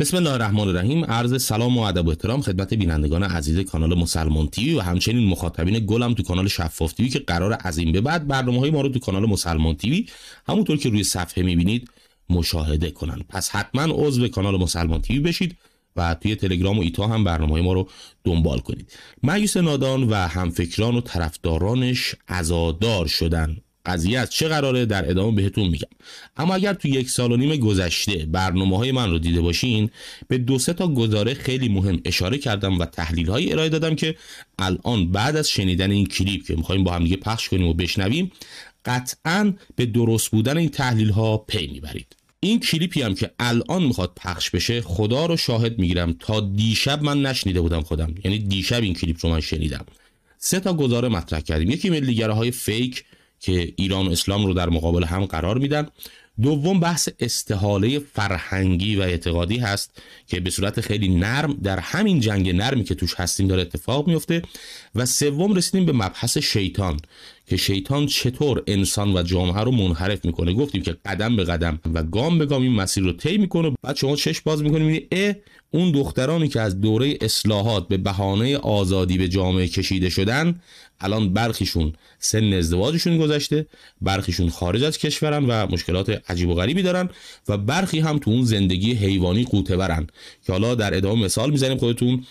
بسم الله الرحمن الرحیم عرض سلام و ادب و احترام خدمت بینندگان عزیز کانال مسلمان تیوی و همچنین مخاطبین گلم تو کانال شفاف تیوی که قرار از این به بعد برنامه های ما رو تو کانال مسلمان تیوی همونطور که روی صفحه میبینید مشاهده کنن پس حتما عضو کانال مسلمان تیوی بشید و توی تلگرام و ایتا هم برنامه های ما رو دنبال کنید مایوس نادان و همفکران و طرفدارانش ازادار شدن قضیه از چه قراره در ادامه بهتون میگم اما اگر تو یک سال و نیم گذشته برنامه های من رو دیده باشین به دو سه تا گزاره خیلی مهم اشاره کردم و تحلیل های ارائه دادم که الان بعد از شنیدن این کلیپ که میخوایم با هم دیگه پخش کنیم و بشنویم قطعا به درست بودن این تحلیل ها پی میبرید این کلیپی هم که الان میخواد پخش بشه خدا رو شاهد میگیرم تا دیشب من نشنیده بودم خودم یعنی دیشب این کلیپ رو من شنیدم سه تا گزاره مطرح کردیم یکی های فیک که ایران و اسلام رو در مقابل هم قرار میدن دوم بحث استحاله فرهنگی و اعتقادی هست که به صورت خیلی نرم در همین جنگ نرمی که توش هستیم داره اتفاق میفته و سوم رسیدیم به مبحث شیطان که شیطان چطور انسان و جامعه رو منحرف میکنه گفتیم که قدم به قدم و گام به گام این مسیر رو طی میکنه بعد شما چشم باز میکنیم میبینی اه اون دخترانی که از دوره اصلاحات به بهانه آزادی به جامعه کشیده شدن الان برخیشون سن ازدواجشون گذشته برخیشون خارج از کشورن و مشکلات عجیب و غریبی دارن و برخی هم تو اون زندگی حیوانی قوطه‌ورن که حالا در ادامه مثال میزنیم خودتون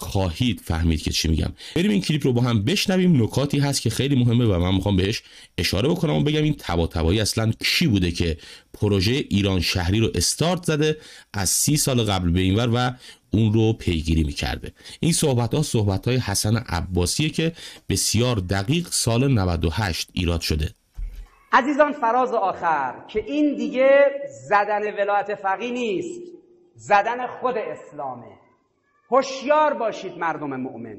خواهید فهمید که چی میگم بریم این کلیپ رو با هم بشنویم نکاتی هست که خیلی مهمه و من میخوام بهش اشاره بکنم و بگم این تبایی اصلا کی بوده که پروژه ایران شهری رو استارت زده از سی سال قبل به اینور و اون رو پیگیری میکرده این صحبت ها صحبت های حسن عباسیه که بسیار دقیق سال 98 ایراد شده عزیزان فراز آخر که این دیگه زدن ولایت فقی نیست زدن خود اسلامه هوشیار باشید مردم مؤمن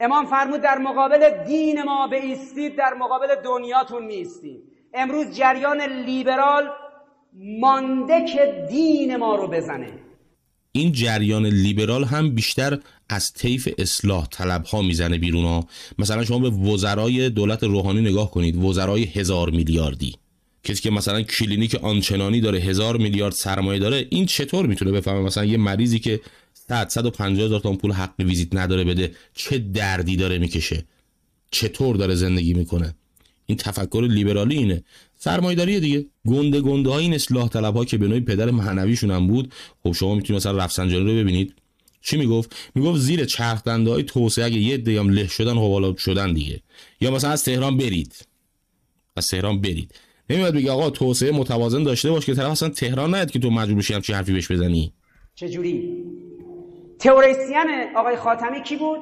امام فرمود در مقابل دین ما ایستید در مقابل دنیاتون میستید امروز جریان لیبرال مانده که دین ما رو بزنه این جریان لیبرال هم بیشتر از طیف اصلاح طلب ها میزنه بیرون ها مثلا شما به وزرای دولت روحانی نگاه کنید وزرای هزار میلیاردی کسی که مثلا کلینیک آنچنانی داره هزار میلیارد سرمایه داره این چطور میتونه بفهمه مثلا یه مریضی که 150 هزار تومن پول حق ویزیت نداره بده چه دردی داره میکشه چطور داره زندگی میکنه این تفکر لیبرالی اینه سرمایه‌داری دیگه گنده گنده های این اصلاح طلب ها که به نوعی پدر معنویشون هم بود خب شما میتونید مثلا رفسنجانی رو ببینید چی میگفت میگفت زیر چرخ دنده‌های های توسعه اگه یه دیام له شدن خب حوالا شدن دیگه یا مثلا از تهران برید از تهران برید نمیاد بگه آقا توسعه متوازن داشته باش که طرف اصلا تهران نیاد که تو مجبور بشی چی حرفی بهش بزنی چه جوری تئوریسین آقای خاتمی کی بود؟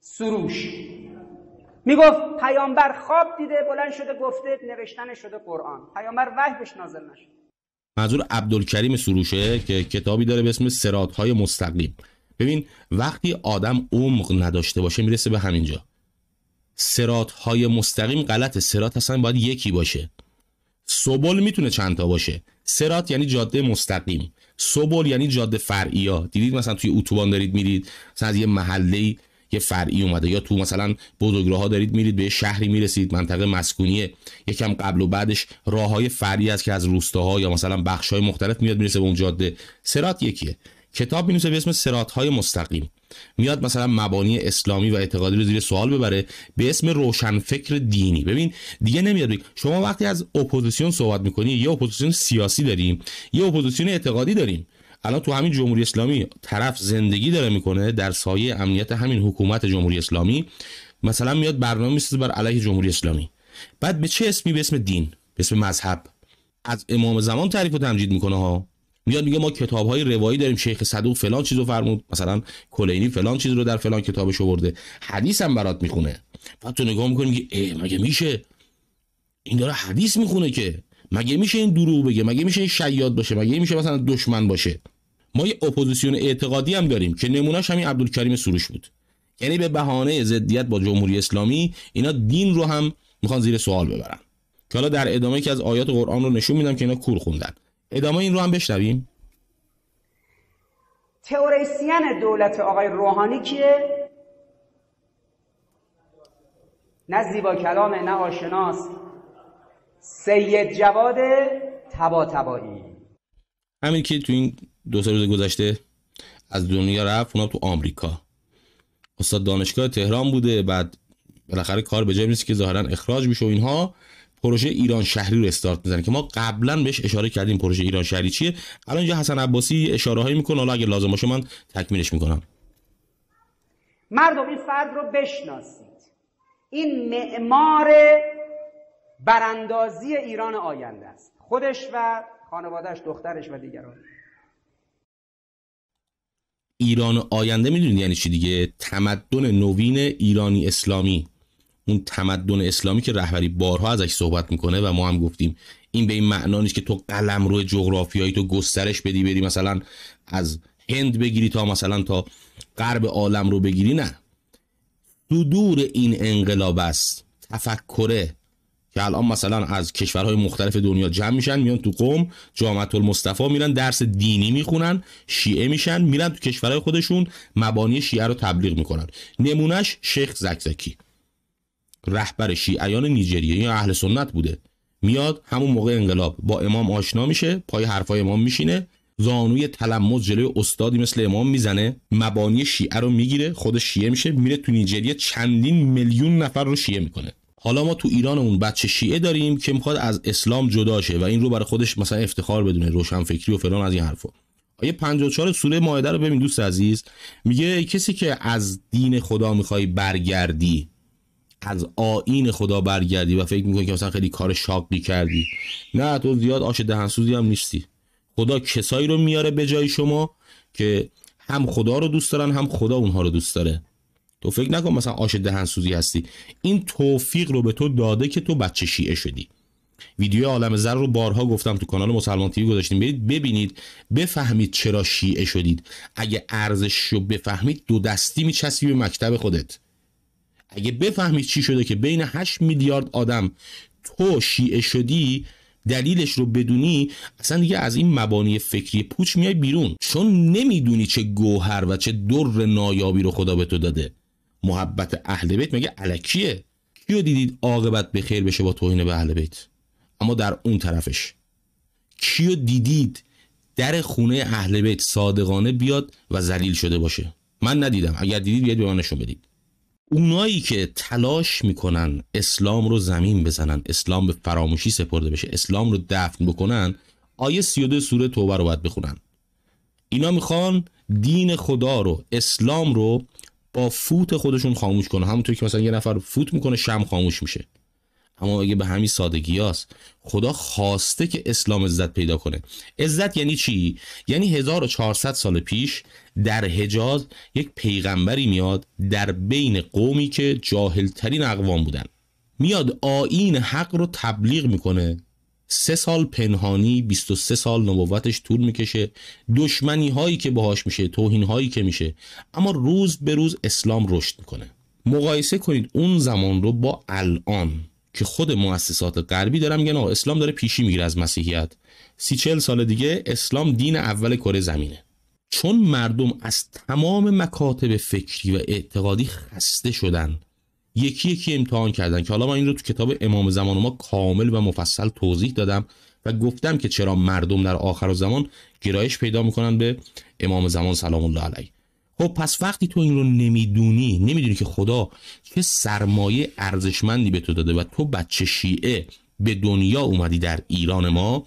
سروش میگفت پیامبر خواب دیده بلند شده گفته نوشتن شده قرآن پیامبر وحی نازل نشد منظور عبدالکریم سروشه که کتابی داره به اسم سراتهای مستقیم ببین وقتی آدم عمق نداشته باشه میرسه به همینجا سراتهای مستقیم غلطه سرات اصلا باید یکی باشه سبل میتونه چند تا باشه سرات یعنی جاده مستقیم سوبل یعنی جاده فرعی ها دیدید مثلا توی اتوبان دارید میرید مثلا از یه محله یه فرعی اومده یا تو مثلا بزرگراه دارید میرید به شهری میرسید منطقه مسکونیه یکم قبل و بعدش راه های فرعی است که از روستاها یا مثلا بخش های مختلف میاد میرسه به اون جاده سرات یکیه کتاب مینویسه به اسم سرات های مستقیم میاد مثلا مبانی اسلامی و اعتقادی رو زیر سوال ببره به اسم روشنفکر دینی ببین دیگه نمیاد شما وقتی از اپوزیسیون صحبت میکنی یه اپوزیسیون سیاسی داریم یه اپوزیسیون اعتقادی داریم الان تو همین جمهوری اسلامی طرف زندگی داره میکنه در سایه امنیت همین حکومت جمهوری اسلامی مثلا میاد برنامه میسازه بر علیه جمهوری اسلامی بعد به چه اسمی به اسم دین به اسم مذهب از امام زمان تعریف و تمجید میکنه ها میاد میگه ما کتاب های روایی داریم شیخ صدوق فلان چیزو فرمود مثلا کلینی فلان چیز رو در فلان کتابش آورده حدیث هم برات میخونه بعد تو نگاه میکنی میگه مگه میشه این داره حدیث میخونه که مگه میشه این دروغ بگه مگه میشه این شیاد باشه مگه میشه مثلا دشمن باشه ما یه اپوزیسیون اعتقادی هم داریم که نمونهش همین عبدالکریم سروش بود یعنی به بهانه ضدیت با جمهوری اسلامی اینا دین رو هم میخوان زیر سوال ببرن که حالا در ادامه که از آیات قرآن رو نشون میدم که اینا کور خوندن ادامه این رو هم بشنویم تئوریسین دولت آقای روحانی کیه نه زیبا کلامه نه آشناس سید جواد تبا تبایی همین که تو این دو سه روز گذشته از دنیا رفت اونا تو آمریکا استاد دانشگاه تهران بوده بعد بالاخره کار به جایی که ظاهرا اخراج میشه و اینها پروژه ایران شهری رو استارت میزنه که ما قبلا بهش اشاره کردیم پروژه ایران شهری چیه الان اینجا حسن عباسی اشاره هایی میکنه حالا اگه لازم باشه من تکمیلش میکنم مردم این فرد رو بشناسید این معمار براندازی ایران آینده است خودش و خانوادهش دخترش و دیگران ایران آینده میدونید یعنی چی دیگه تمدن نوین ایرانی اسلامی اون تمدن اسلامی که رهبری بارها ازش صحبت میکنه و ما هم گفتیم این به این معنا نیست که تو قلم روی جغرافیایی تو گسترش بدی بری مثلا از هند بگیری تا مثلا تا غرب عالم رو بگیری نه دور این انقلاب است تفکره که الان مثلا از کشورهای مختلف دنیا جمع میشن میان تو قوم جامعه المصطفی میرن درس دینی میخونن شیعه میشن میرن تو کشورهای خودشون مبانی شیعه رو تبلیغ میکنن نمونهش شیخ زکزکی رهبر شیعیان نیجریه یا اهل سنت بوده میاد همون موقع انقلاب با امام آشنا میشه پای حرفای امام میشینه زانوی تلمز جلوی استادی مثل امام میزنه مبانی شیعه رو میگیره خود شیعه میشه میره تو نیجریه چندین میلیون نفر رو شیعه میکنه حالا ما تو ایران اون بچه شیعه داریم که میخواد از اسلام جدا شه و این رو برای خودش مثلا افتخار بدونه روشنفکری و فلان از این حرفا آیه 54 سوره مائده رو ببین دوست عزیز میگه کسی که از دین خدا میخوای برگردی از آین خدا برگردی و فکر میکنی که مثلا خیلی کار شاقی کردی نه تو زیاد آش دهنسوزی هم نیستی خدا کسایی رو میاره به جای شما که هم خدا رو دوست دارن هم خدا اونها رو دوست داره تو فکر نکن مثلا آش دهنسوزی هستی این توفیق رو به تو داده که تو بچه شیعه شدی ویدیو عالم زر رو بارها گفتم تو کانال مسلمان تیوی گذاشتیم برید ببینید بفهمید چرا شیعه شدید اگه ارزش رو بفهمید دو دستی میچسبی به مکتب خودت اگه بفهمید چی شده که بین 8 میلیارد آدم تو شیعه شدی دلیلش رو بدونی اصلا دیگه از این مبانی فکری پوچ میای بیرون چون نمیدونی چه گوهر و چه در نایابی رو خدا به تو داده محبت اهل بیت مگه علکیه کیو دیدید عاقبت به خیر بشه با توهین به اهل بیت اما در اون طرفش کیو دیدید در خونه اهل بیت صادقانه بیاد و ذلیل شده باشه من ندیدم اگر دیدید بیاد به بدید اونایی که تلاش میکنن اسلام رو زمین بزنن اسلام به فراموشی سپرده بشه اسلام رو دفن بکنن آیه 32 سوره توبه رو باید بخونن اینا میخوان دین خدا رو اسلام رو با فوت خودشون خاموش کنن همونطور که مثلا یه نفر فوت میکنه شم خاموش میشه اما اگه به همین سادگی هاست خدا خواسته که اسلام عزت پیدا کنه عزت یعنی چی؟ یعنی 1400 سال پیش در حجاز یک پیغمبری میاد در بین قومی که جاهلترین اقوام بودن میاد آین حق رو تبلیغ میکنه سه سال پنهانی 23 سال نبوتش طول میکشه دشمنی هایی که باهاش میشه توهین هایی که میشه اما روز به روز اسلام رشد میکنه مقایسه کنید اون زمان رو با الان که خود مؤسسات غربی دارن میگن آقا اسلام داره پیشی میگیره از مسیحیت سی چل سال دیگه اسلام دین اول کره زمینه چون مردم از تمام مکاتب فکری و اعتقادی خسته شدن یکی یکی امتحان کردن که حالا من این رو تو کتاب امام زمان ما کامل و مفصل توضیح دادم و گفتم که چرا مردم در آخر زمان گرایش پیدا میکنن به امام زمان سلام الله علیه خب پس وقتی تو این رو نمیدونی نمیدونی که خدا چه سرمایه ارزشمندی به تو داده و تو بچه شیعه به دنیا اومدی در ایران ما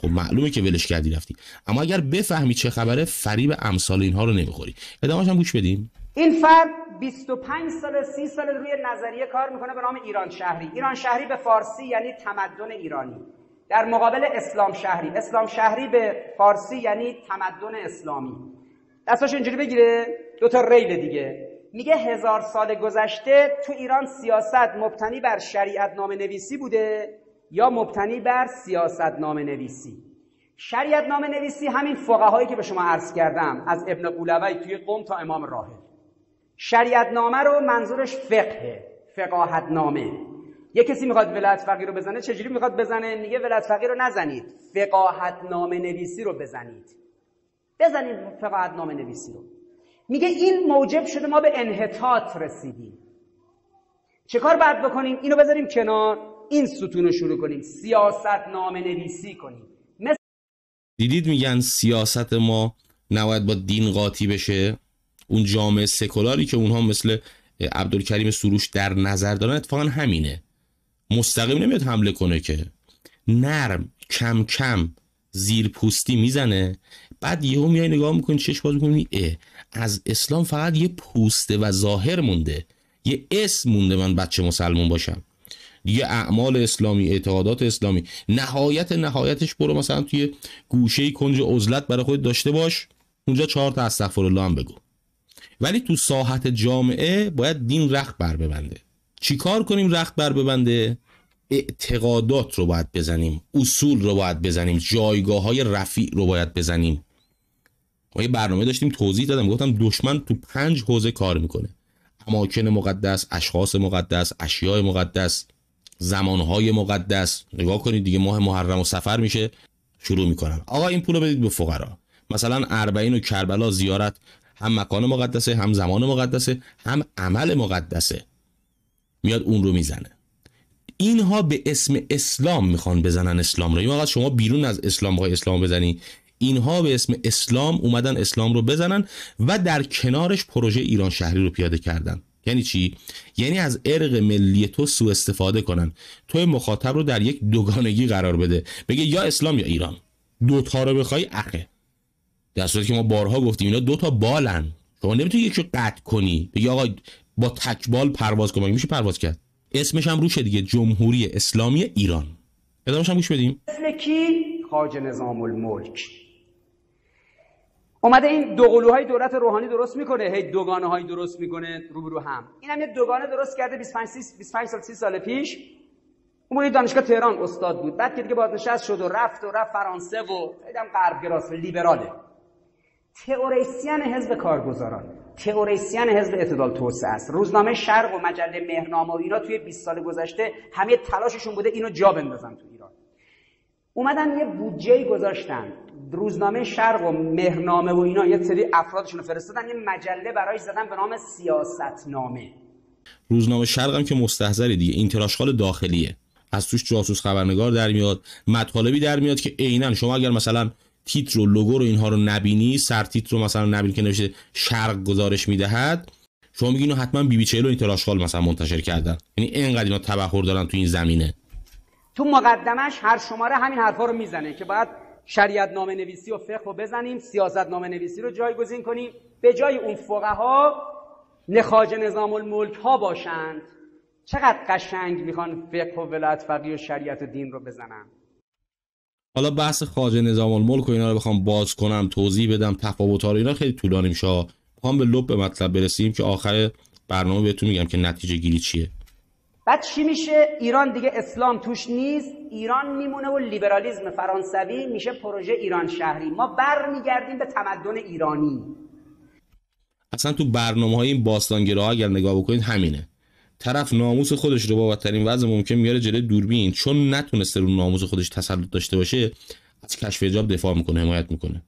خب معلومه که ولش کردی رفتی اما اگر بفهمی چه خبره فریب امثال اینها رو نمیخوری ادامهش هم گوش بدیم این فرد 25 سال 30 سال روی نظریه کار میکنه به نام ایران شهری ایران شهری به فارسی یعنی تمدن ایرانی در مقابل اسلام شهری اسلام شهری به فارسی یعنی تمدن اسلامی دستاشو اینجوری بگیره دو تا ریل دیگه میگه هزار سال گذشته تو ایران سیاست مبتنی بر شریعت نام نویسی بوده یا مبتنی بر سیاست نام نویسی شریعت نام نویسی همین هایی که به شما عرض کردم از ابن قولوی توی قوم تا امام راه شریعت نامه رو منظورش فقهه فقاهت نامه یه کسی میخواد ولایت فقیر رو بزنه چجوری میخواد بزنه میگه ولایت فقیه رو نزنید فقاهت نامه نویسی رو بزنید بزنید فقط نام نویسی رو میگه این موجب شده ما به انحطاط رسیدیم چه کار باید بکنیم؟ اینو بذاریم کنار این ستون رو شروع کنیم سیاست نام نویسی کنیم مثل... دیدید میگن سیاست ما نباید با دین قاطی بشه اون جامعه سکولاری که اونها مثل عبدالکریم سروش در نظر دارن اتفاقا همینه مستقیم نمیاد حمله کنه که نرم کم کم زیر پوستی میزنه بعد یهو میای نگاه میکنی چش باز میکنی از اسلام فقط یه پوسته و ظاهر مونده یه اسم مونده من بچه مسلمون باشم دیگه اعمال اسلامی اعتقادات اسلامی نهایت نهایتش برو مثلا توی گوشه کنج عزلت برای خود داشته باش اونجا چهار تا استغفرالله هم بگو ولی تو ساحت جامعه باید دین رخت بر ببنده چیکار کنیم رخت بر ببنده اعتقادات رو باید بزنیم اصول رو باید بزنیم جایگاه های رفیع رو باید بزنیم ما یه برنامه داشتیم توضیح دادم گفتم دشمن تو پنج حوزه کار میکنه اماکن مقدس اشخاص مقدس اشیاء مقدس زمانهای مقدس نگاه کنید دیگه ماه محرم و سفر میشه شروع میکنن آقا این پولو بدید به فقرا مثلا اربعین و کربلا زیارت هم مکان مقدسه هم زمان مقدسه هم عمل مقدسه میاد اون رو میزنه اینها به اسم اسلام میخوان بزنن اسلام رو این شما بیرون از اسلام های اسلام بزنی اینها به اسم اسلام اومدن اسلام رو بزنن و در کنارش پروژه ایران شهری رو پیاده کردن یعنی چی یعنی از ارق ملی تو سوء استفاده کنن تو مخاطب رو در یک دوگانگی قرار بده بگه یا اسلام یا ایران دوتا رو بخوای اخه در صورتی که ما بارها گفتیم اینا دوتا بالن شما نمیتونی یکی قطع کنی بگی آقا با تکبال پرواز کن میشه پرواز کرد اسمش هم روشه دیگه جمهوری اسلامی ایران ادامش هم گوش بدیم اسم کی الملک اومده این دو قلوهای دولت روحانی درست میکنه هی دوگانه های درست میکنه رو هم این هم یه دوگانه درست کرده 25 30 25 سال 30 سال پیش اون دانشگاه تهران استاد بود بعد که دیگه بازنشست شد و رفت و رفت فرانسه و دیدم غرب و لیبراله تئوریسین حزب کارگزاران تئوریسین حزب اعتدال توسعه است روزنامه شرق و مجله مهرنامه و اینا توی 20 سال گذشته همه تلاششون بوده اینو جا بندازن تو ایران اومدن یه بودجه گذاشتن روزنامه شرق و مهرنامه و اینا یه سری افرادشون فرستادن یه مجله برای زدن به نام سیاستنامه روزنامه شرق هم که مستحضره دیگه این تراشخال داخلیه از توش جاسوس خبرنگار در میاد مطالبی در میاد که عینا شما اگر مثلا تیتر و لوگو رو اینها رو نبینی سر تیتر رو مثلا نبینی که نوشته شرق گزارش میدهد شما میگی اینو حتما بی بی چهل و این مثلا منتشر کردن یعنی اینقدر اینا تبحر دارن تو این زمینه تو مقدمش هر شماره همین حرفا رو میزنه که باید شریعت نامه نویسی و فقه رو بزنیم سیاست نامه نویسی رو جایگزین کنیم به جای اون ها نخاج نظام الملک ها باشند چقدر قشنگ میخوان فقه و ولایت فقیه و شریعت و دین رو بزنن حالا بحث خاج نظام الملک و اینا رو بخوام باز کنم توضیح بدم تفاوت رو اینا خیلی طولانی میشه بخوام به لب به مطلب برسیم که آخر برنامه بهتون میگم که نتیجه گیری چیه بعد چی میشه ایران دیگه اسلام توش نیست ایران میمونه و لیبرالیزم فرانسوی میشه پروژه ایران شهری ما برمیگردیم به تمدن ایرانی اصلا تو برنامه های این ها اگر نگاه بکنید همینه طرف ناموس خودش رو با ترین وضع ممکن میاره جلوی دوربین چون نتونسته رو ناموس خودش تسلط داشته باشه از کشف حجاب دفاع میکنه حمایت میکنه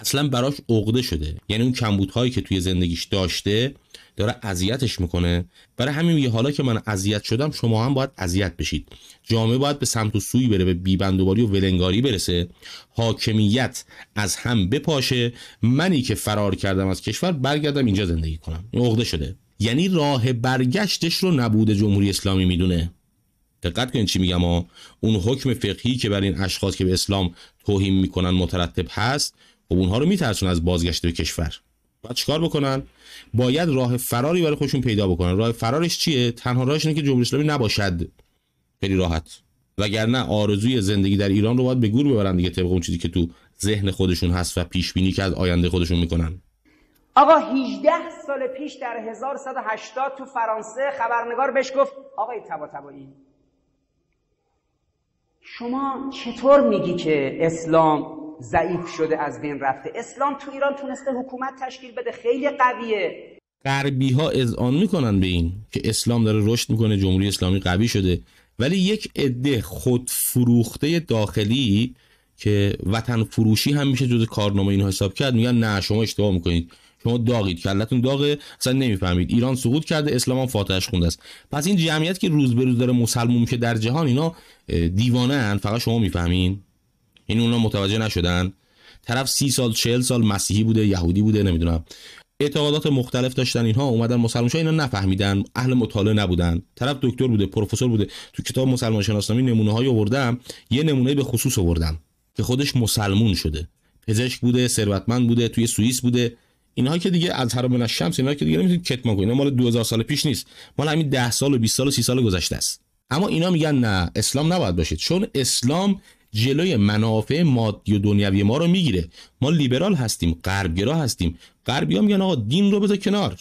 اصلا براش عقده شده یعنی اون کمبودهایی که توی زندگیش داشته داره اذیتش میکنه برای همین میگه حالا که من اذیت شدم شما هم باید اذیت بشید جامعه باید به سمت و سوی بره به بیبندوباری و ولنگاری برسه حاکمیت از هم بپاشه منی که فرار کردم از کشور برگردم اینجا زندگی کنم عقده شده یعنی راه برگشتش رو نبود جمهوری اسلامی میدونه دقت چی میگم اون حکم فقهی که بر این اشخاص که به اسلام توهین میکنن مترتب هست خب اونها رو میترسون از بازگشت به کشور بعد چیکار بکنن باید راه فراری برای خودشون پیدا بکنن راه فرارش چیه تنها راهش اینه که جمهوری اسلامی نباشد خیلی راحت وگرنه آرزوی زندگی در ایران رو باید به گور ببرن دیگه طبق اون چیزی که تو ذهن خودشون هست و پیش بینی که از آینده خودشون میکنن آقا 18 سال پیش در 1180 تو فرانسه خبرنگار بهش گفت آقای طباطبایی شما چطور میگی که اسلام ضعیف شده از بین رفته اسلام تو ایران تونسته حکومت تشکیل بده خیلی قویه غربی ها آن میکنن به این که اسلام داره رشد میکنه جمهوری اسلامی قوی شده ولی یک عده خود فروخته داخلی که وطن فروشی هم میشه جز کارنامه اینها حساب کرد میگن نه شما اشتباه میکنید شما داغید کلتون داغه اصلا نمیفهمید ایران سقوط کرده اسلام هم فاتحش خونده است پس این جمعیت که روز به روز داره مسلمون میشه در جهان اینا دیوانه فقط شما میفهمین این یعنی اونا متوجه نشدن طرف سی سال چهل سال مسیحی بوده یهودی بوده نمیدونم اعتقادات مختلف داشتن اینها اومدن مسلمان اینا نفهمیدن اهل مطالعه نبودن طرف دکتر بوده پروفسور بوده تو کتاب مسلمان شناسنامی نمونه های آوردم یه نمونه به خصوص آوردم که خودش مسلمون شده پزشک بوده ثروتمند بوده توی سوئیس بوده اینها که دیگه از هر من الشمس اینا که دیگه نمیتونید کتمان کنید مال 2000 سال پیش نیست مال همین 10 سال و 20 سال و 30 سال گذشته است اما اینا میگن نه اسلام نباید باشید چون اسلام جلوی منافع مادی و دنیوی ما رو میگیره ما لیبرال هستیم غربگرا هستیم غربیا میگن آقا دین رو بذار کنار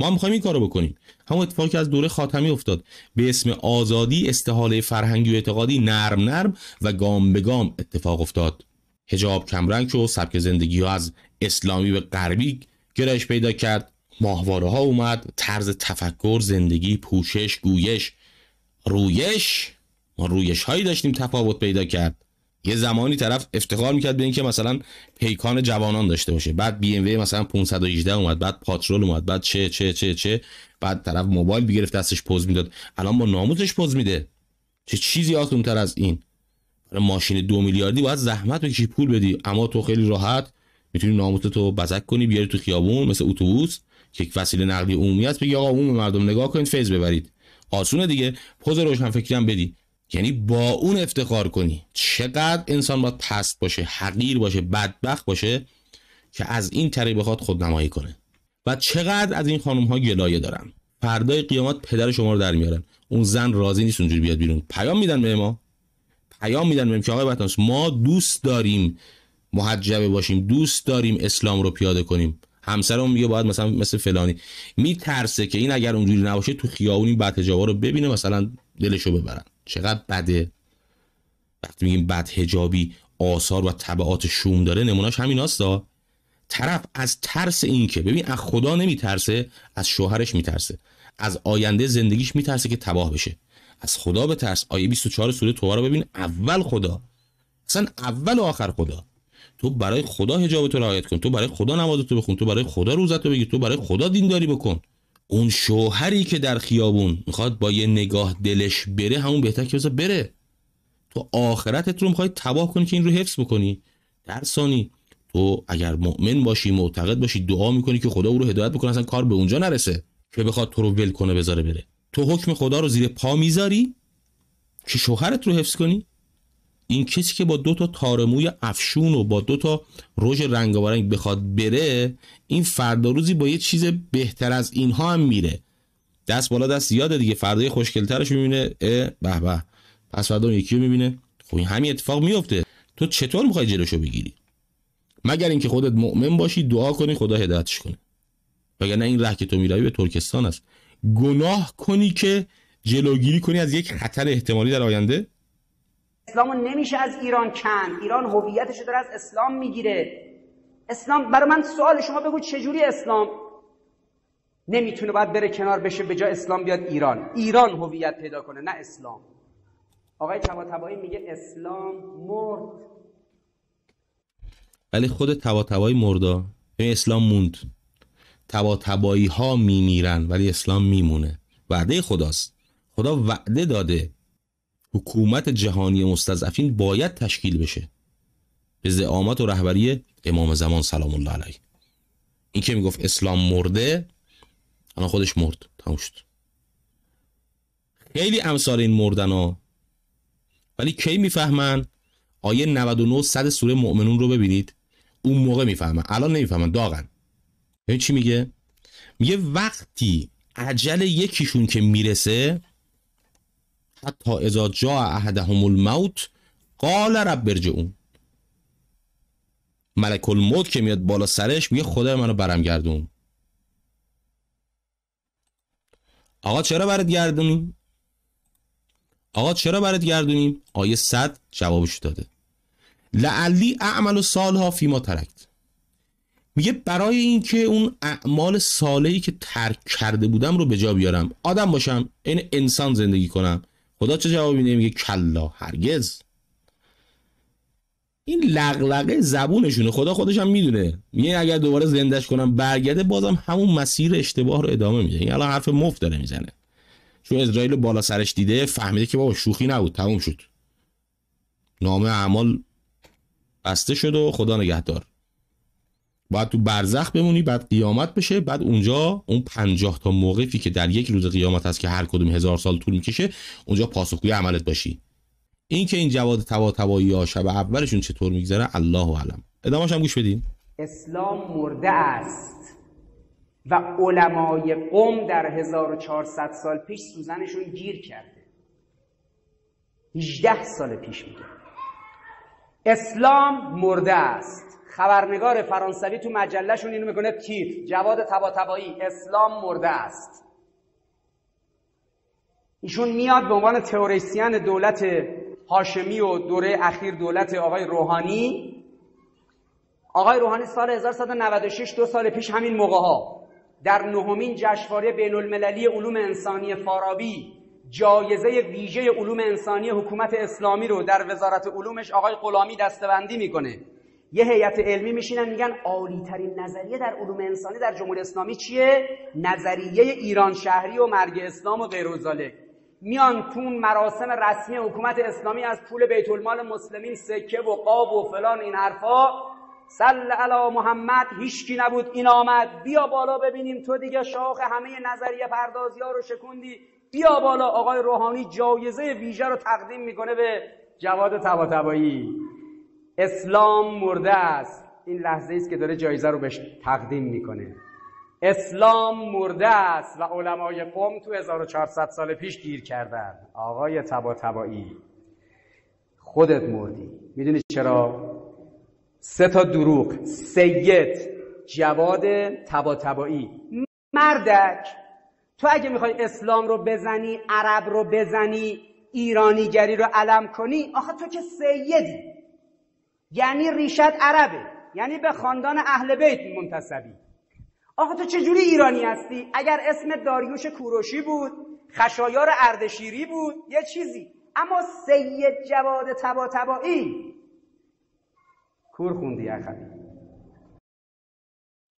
ما میخوایم این کارو بکنیم همون اتفاقی که از دوره خاتمی افتاد به اسم آزادی استحاله فرهنگی و اعتقادی نرم نرم و گام به گام اتفاق افتاد هجاب کمرنگ و سبک زندگی ها از اسلامی به غربی گرایش پیدا کرد ماهواره ها اومد طرز تفکر زندگی پوشش گویش رویش ما رویش هایی داشتیم تفاوت پیدا کرد یه زمانی طرف افتخار میکرد به اینکه مثلا پیکان جوانان داشته باشه بعد بی ام وی مثلا 518 اومد بعد پاترول اومد بعد چه چه چه چه بعد طرف موبایل بگرفت دستش پوز میداد الان با ناموزش پوز میده چه چیزی آسون تر از این ماشین دو میلیاردی باید زحمت بکشی پول بدی اما تو خیلی راحت میتونی ناموت تو بزک کنی بیاری تو خیابون مثل اتوبوس که یک وسیله نقلیه عمومی است بگی آقا مردم نگاه کنید فیز ببرید آسونه دیگه پوز روشن فکری هم بدی یعنی با اون افتخار کنی چقدر انسان باید پست باشه حقیر باشه بدبخت باشه که از این طریق بخواد نمایی کنه و چقدر از این خانم ها گلایه دارن فردای قیامت پدر شما رو در میارن اون زن راضی نیست اونجوری بیاد بیرون پیام میدن به ما پیام میدن به که آقای ما دوست داریم محجبه باشیم دوست داریم اسلام رو پیاده کنیم همسرم میگه باید مثلا مثل فلانی میترسه که این اگر اونجوری نباشه تو خیابون این بدحجابا رو ببینه مثلا دلشو ببرن چقدر بده وقتی میگیم بد هجابی آثار و طبعات شوم داره نموناش همین هاستا طرف از ترس این که ببین از خدا نمیترسه از شوهرش میترسه از آینده زندگیش میترسه که تباه بشه از خدا به ترس آیه 24 سوره توبه رو ببین اول خدا اصلا اول و آخر خدا تو برای خدا حجابت رو رعایت کن تو برای خدا نمازت رو بخون تو برای خدا روزت رو بگیر تو برای خدا دینداری بکن اون شوهری که در خیابون میخواد با یه نگاه دلش بره همون بهتر که بره تو آخرتت رو میخوای تباه کنی که این رو حفظ بکنی در ثانی تو اگر مؤمن باشی معتقد باشی دعا میکنی که خدا او رو هدایت بکنه اصلا کار به اونجا نرسه که بخواد تو رو ول کنه بذاره بره تو حکم خدا رو زیر پا میذاری که شوهرت رو حفظ کنی این کسی که با دو تا تارموی افشون و با دو تا رژ رنگ بخواد بره این فردا روزی با یه چیز بهتر از اینها هم میره دست بالا دست زیاده دیگه فردای خوشگلترش میبینه به به پس فردا یکی رو میبینه خب این همین اتفاق میفته تو چطور میخوای جلوشو بگیری مگر اینکه خودت مؤمن باشی دعا کنی خدا هدایتش کنه وگرنه این راه که تو میروی به ترکستان است گناه کنی که جلوگیری کنی از یک خطر احتمالی در آینده اسلام نمیشه از ایران کند ایران هویتش داره از اسلام میگیره اسلام برای من سوال شما بگو چجوری اسلام نمیتونه باید بره کنار بشه به جای اسلام بیاد ایران ایران هویت پیدا کنه نه اسلام آقای تواتبایی میگه اسلام مرد ولی خود تبایی مردا این یعنی اسلام موند تواتبایی ها میمیرن ولی اسلام میمونه وعده خداست خدا وعده داده حکومت جهانی مستضعفین باید تشکیل بشه به زعامت و رهبری امام زمان سلام الله علیه این که میگفت اسلام مرده الان خودش مرد تموم شد خیلی امثال این مردن ها ولی کی میفهمن آیه 99 صد سوره مؤمنون رو ببینید اون موقع میفهمن الان نمیفهمن داغن چی میگه میگه وقتی عجل یکیشون که میرسه حتی اذا جاء احدهم الموت قال رب ارجعون ملک الموت که میاد بالا سرش میگه خدای منو برم گردون آقا چرا برد گردونیم آقا چرا برد گردونیم آیه صد جوابش داده لعلی اعمل و سالها فیما ترکت میگه برای اینکه اون اعمال صالحی که ترک کرده بودم رو به جا بیارم آدم باشم این انسان زندگی کنم خدا چه جوابی نمیگه کلا هرگز این لغلقه زبونشونه خدا خودش هم میدونه میگه اگر دوباره زندش کنم برگرده بازم همون مسیر اشتباه رو ادامه میده این الان حرف مفت داره میزنه چون اسرائیل بالا سرش دیده فهمیده که بابا شوخی نبود تموم شد نامه اعمال بسته شد و خدا نگهدار باید تو برزخ بمونی بعد قیامت بشه بعد اونجا اون پنجاه تا موقفی که در یک روز قیامت هست که هر کدوم هزار سال طول میکشه اونجا پاسخگوی عملت باشی این که این جواد تباتبایی ها شب اولشون چطور میگذره الله اعلم ادامه هم گوش بدین اسلام مرده است و علمای قوم در 1400 سال پیش سوزنشون گیر کرده 18 سال پیش میگه اسلام مرده است خبرنگار فرانسوی تو مجلهشون اینو میکنه تیت جواد تباتبایی اسلام مرده است ایشون میاد به عنوان تئوریسین دولت هاشمی و دوره اخیر دولت آقای روحانی آقای روحانی سال 1196 دو سال پیش همین موقع ها در نهمین جشنواره بین المللی علوم انسانی فارابی جایزه ویژه علوم انسانی حکومت اسلامی رو در وزارت علومش آقای غلامی دستبندی میکنه یه هیئت علمی میشینن میگن عالی ترین نظریه در علوم انسانی در جمهوری اسلامی چیه نظریه ایران شهری و مرگ اسلام و غیر میان تون مراسم رسمی حکومت اسلامی از پول بیت المال مسلمین سکه و قاب و فلان این حرفا سل علی محمد هیچکی نبود این آمد بیا بالا ببینیم تو دیگه شاخ همه نظریه پردازی ها رو شکوندی بیا بالا آقای روحانی جایزه ویژه رو تقدیم میکنه به جواد تبایی اسلام مرده است این لحظه است که داره جایزه رو بهش تقدیم میکنه اسلام مرده است و علمای قوم تو 1400 سال پیش گیر کردن آقای تبا تبایی خودت مردی میدونی چرا؟ سه تا دروغ سید جواد تبا تبایی مردک تو اگه میخوای اسلام رو بزنی عرب رو بزنی ایرانیگری رو علم کنی آخه تو که سیدی یعنی ریشت عربه یعنی به خاندان اهل بیت منتسبی آقا تو چجوری ایرانی هستی؟ اگر اسم داریوش کوروشی بود خشایار اردشیری بود یه چیزی اما سید جواد تبا تبایی کور خوندی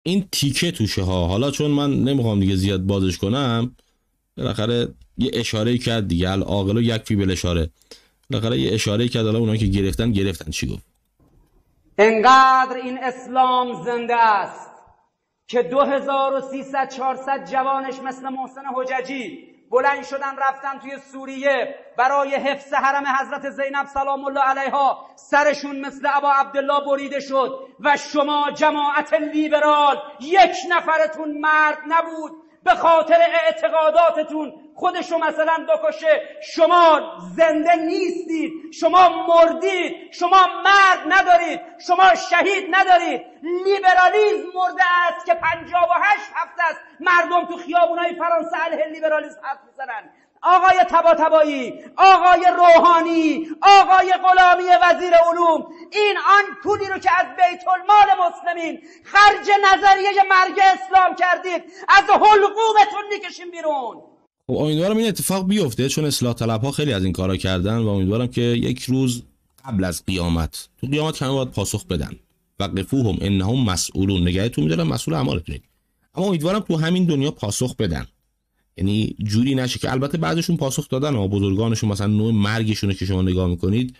این تیکه توشه ها حالا چون من نمیخوام دیگه زیاد بازش کنم بالاخره یه اشاره کرد دیگه العاقل و یکفی به اشاره بالاخره یه اشاره کرد حالا اونایی که گرفتن گرفتن چی گفت انقدر این اسلام زنده است که 2300 400 جوانش مثل محسن حججی بلند شدن رفتن توی سوریه برای حفظ حرم حضرت زینب سلام الله علیها سرشون مثل ابا عبدالله بریده شد و شما جماعت لیبرال یک نفرتون مرد نبود به خاطر اعتقاداتتون خودشو مثلا بکشه شما زنده نیستید شما مردید شما مرد ندارید شما شهید ندارید لیبرالیزم مرده است که پنجاب و هشت هفته است مردم تو خیابونای فرانسه علیه لیبرالیزم حرف میزنن آقای تبا تبایی آقای روحانی آقای غلامی وزیر علوم این آن پولی رو که از بیت المال مسلمین خرج نظریه مرگ اسلام کردید از حلقومتون میکشیم بیرون خب امیدوارم این اتفاق بیفته چون اصلاح طلب ها خیلی از این کارا کردن و امیدوارم که یک روز قبل از قیامت تو قیامت همه باید پاسخ بدن و قفوهم انهم مسئولون نگهتون میدارن مسئول اعمالتون اما امیدوارم تو همین دنیا پاسخ بدن یعنی جوری نشه که البته بعضشون پاسخ دادن و بزرگانشون مثلا نوع مرگشون که شما نگاه میکنید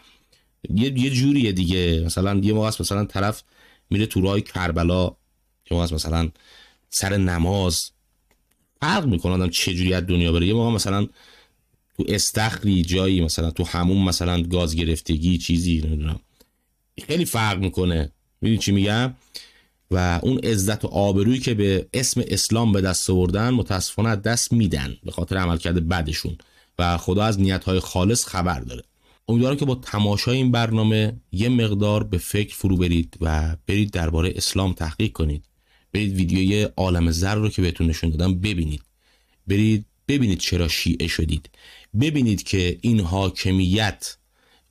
یه, یه جوریه دیگه مثلا یه موقع مثلا طرف میره تو راه کربلا یه موقع مثلا سر نماز فرق میکنه آدم چه جوری از دنیا بره یه موقع مثلا تو استخری جایی مثلا تو همون مثلا گاز گرفتگی چیزی نمیدونم خیلی فرق میکنه میدونی چی میگم و اون عزت و آبرویی که به اسم اسلام به دست آوردن متاسفانه دست میدن به خاطر عملکرد بعدشون و خدا از نیتهای خالص خبر داره امیدوارم که با تماشای این برنامه یه مقدار به فکر فرو برید و برید درباره اسلام تحقیق کنید برید ویدیوی عالم زر رو که بهتون نشون دادم ببینید برید ببینید چرا شیعه شدید ببینید که این حاکمیت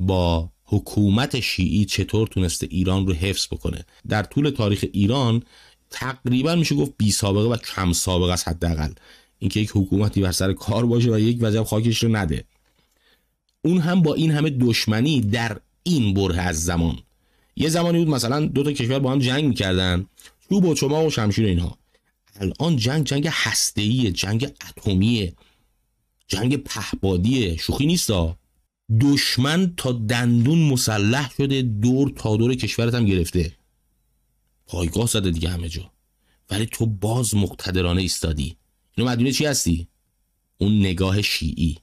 با حکومت شیعی چطور تونسته ایران رو حفظ بکنه در طول تاریخ ایران تقریبا میشه گفت بی سابقه و کم سابقه است حداقل اینکه یک حکومتی بر سر کار باشه و یک وجب خاکش رو نده اون هم با این همه دشمنی در این بره از زمان یه زمانی بود مثلا دو تا کشور با هم جنگ میکردن چوب و چما و شمشیر اینها الان جنگ جنگ هسته‌ایه جنگ اتمیه جنگ پهبادیه شوخی نیستا دشمن تا دندون مسلح شده دور تا دور کشورت هم گرفته پایگاه زده دیگه همه جا ولی تو باز مقتدرانه ایستادی اینو مدیونه چی هستی اون نگاه شیعی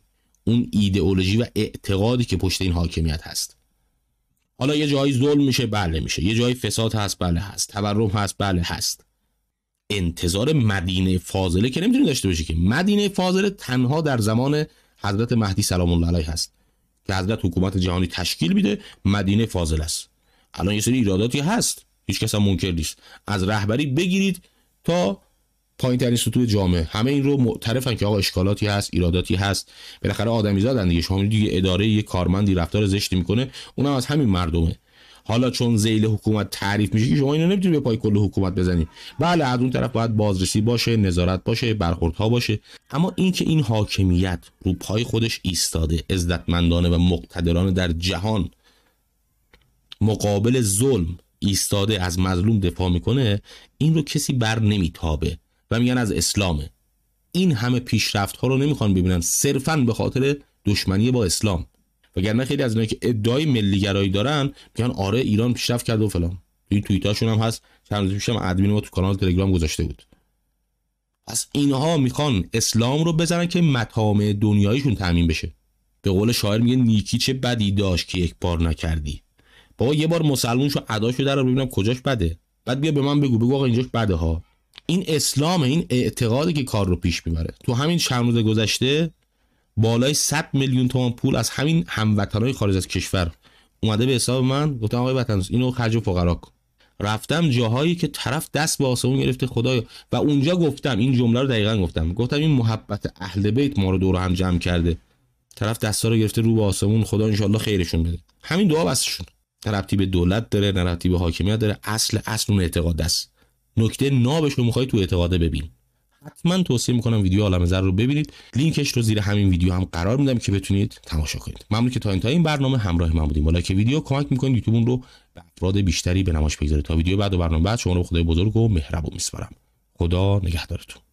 اون ایدئولوژی و اعتقادی که پشت این حاکمیت هست حالا یه جایی ظلم میشه بله میشه یه جایی فساد هست بله هست تورم هست بله هست انتظار مدینه فاضله که نمیتونی داشته باشی که مدینه فاضله تنها در زمان حضرت مهدی سلام الله علیه هست که حضرت حکومت جهانی تشکیل میده مدینه فاضل است الان یه سری ایراداتی هست هیچ کس هم منکر نیست از رهبری بگیرید تا پایین ترین سطوح جامعه همه این رو معترفن که آقا اشکالاتی هست ایراداتی هست بالاخره آدمی زادن دیگه شما دیگه اداره یه کارمندی رفتار زشتی میکنه اونم از همین مردمه حالا چون زیل حکومت تعریف میشه که شما اینو نمیتونید به پای کل حکومت بزنید بله از اون طرف باید بازرسی باشه نظارت باشه ها باشه اما اینکه این حاکمیت رو پای خودش ایستاده عزتمندانه و مقتدرانه در جهان مقابل ظلم ایستاده از مظلوم دفاع میکنه این رو کسی بر نمیتابه و میگن از اسلامه این همه پیشرفت ها رو نمیخوان ببینن صرفا به خاطر دشمنی با اسلام وگرنه خیلی از اینا که ادعای ملیگرایی دارن میگن آره ایران پیشرفت کرده و فلان توی هاشون هم هست چند روز پیشم ادمین ما تو کانال تلگرام گذاشته بود پس اینها میخوان اسلام رو بزنن که مطامع دنیاییشون تامین بشه به قول شاعر میگه نیکی چه بدی داشت که یک بار نکردی بابا یه بار مسلمون شو ادا شده رو ببینم کجاش بده بعد بیا به من بگو بگو آقا اینجاش بده ها این اسلام این اعتقادی که کار رو پیش میبره تو همین چند روز گذشته بالای 100 میلیون تومان پول از همین هموطنای خارج از کشور اومده به حساب من گفتم آقای وطن اینو خرج فقرا کن رفتم جاهایی که طرف دست به آسمون گرفته خدایا و اونجا گفتم این جمله رو دقیقا گفتم گفتم این محبت اهل بیت ما رو دور هم جمع کرده طرف دستا رو گرفته رو به آسمون خدا انشالله خیرشون بده همین دعا بسشون ربطی به دولت داره نه به حاکمیت داره اصل اصل اون اعتقاد است نکته نابش رو میخوای تو اعتقاده ببین حتما توصیه میکنم ویدیو عالم زر رو ببینید لینکش رو زیر همین ویدیو هم قرار میدم که بتونید تماشا کنید ممنون که تا این تا این برنامه همراه من بودیم که ویدیو کمک میکنید یوتیوب رو به افراد بیشتری به نمایش بگذاره تا ویدیو بعد و برنامه بعد شما رو خدای بزرگ و مهربون میسپارم خدا نگهدارتون